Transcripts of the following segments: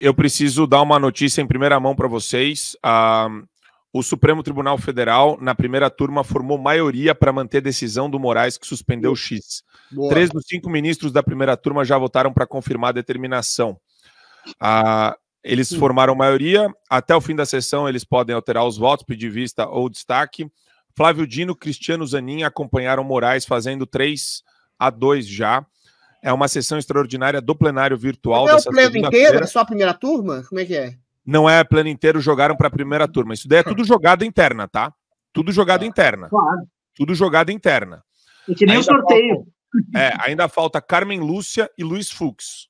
eu preciso dar uma notícia em primeira mão para vocês. Ah, o Supremo Tribunal Federal, na primeira turma, formou maioria para manter a decisão do Moraes que suspendeu o X. Boa. Três dos cinco ministros da primeira turma já votaram para confirmar a determinação. Ah, eles formaram maioria. Até o fim da sessão, eles podem alterar os votos, pedir vista ou destaque. Flávio Dino, Cristiano Zanin acompanharam Moraes fazendo 3 a 2 já. É uma sessão extraordinária do plenário virtual. Não é o pleno inteiro? É só a primeira turma? Como é que é? Não é pleno inteiro, jogaram para a primeira turma. Isso daí é tá. tudo jogada interna, tá? Tudo jogada tá. interna. Claro. Tudo jogada interna. E que nem o sorteio. Falta, é, ainda falta Carmen Lúcia e Luiz Fux.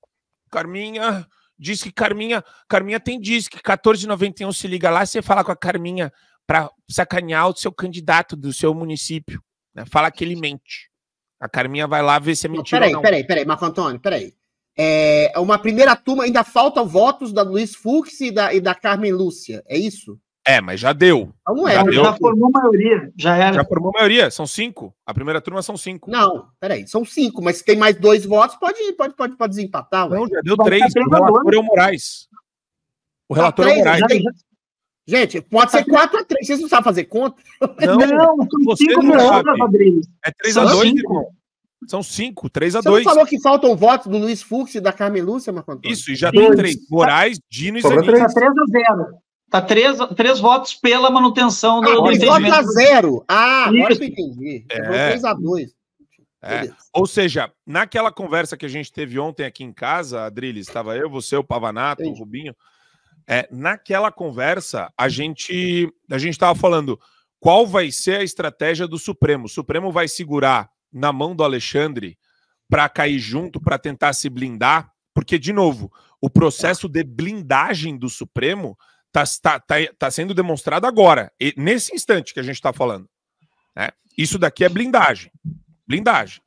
Carminha, diz que Carminha, Carminha tem disque, 14,91 se liga lá, você fala com a Carminha para sacanear o seu candidato do seu município, né? Fala que ele mente. A Carminha vai lá ver se é mentira. Peraí, peraí, peraí, Marco Antônio, peraí. É, uma primeira turma, ainda faltam votos da Luiz Fux e da, e da Carmen Lúcia, é isso? É, mas já deu. Então não é, já, deu. já formou maioria, já era. Já formou maioria, são cinco. A primeira turma são cinco. Não, peraí, são cinco, mas se tem mais dois votos, pode, pode, pode, pode desempatar. Ué. Não, já deu então, tá três. O relator né? é o Moraes. O tá relator três, é o Moraes. já, Gente, pode ser 4x3, vocês não sabem fazer conta? Não, não é são 5 milhões, Fabrício. É 3x2, irmão. São 5, 3x2. Você falou que faltam votos do Luiz Fux e da Carmen Lúcia, Marco Antônio? Isso, e já tem 3. Moraes, Dino e Zanin. Tá 3 a 0 Está 3, 3 votos pela manutenção do, ah, do entendimento. 3x0. Ah, agora eu entendi. É. 3 a 2 É. Ou seja, naquela conversa que a gente teve ontem aqui em casa, Adrilles, estava eu, você, o Pavanato, Entendi. o Rubinho, é, naquela conversa, a gente a gente estava falando qual vai ser a estratégia do Supremo. O Supremo vai segurar na mão do Alexandre para cair junto, para tentar se blindar, porque, de novo, o processo de blindagem do Supremo está tá, tá, tá sendo demonstrado agora, nesse instante que a gente está falando. Né? Isso daqui é blindagem. Blindagem.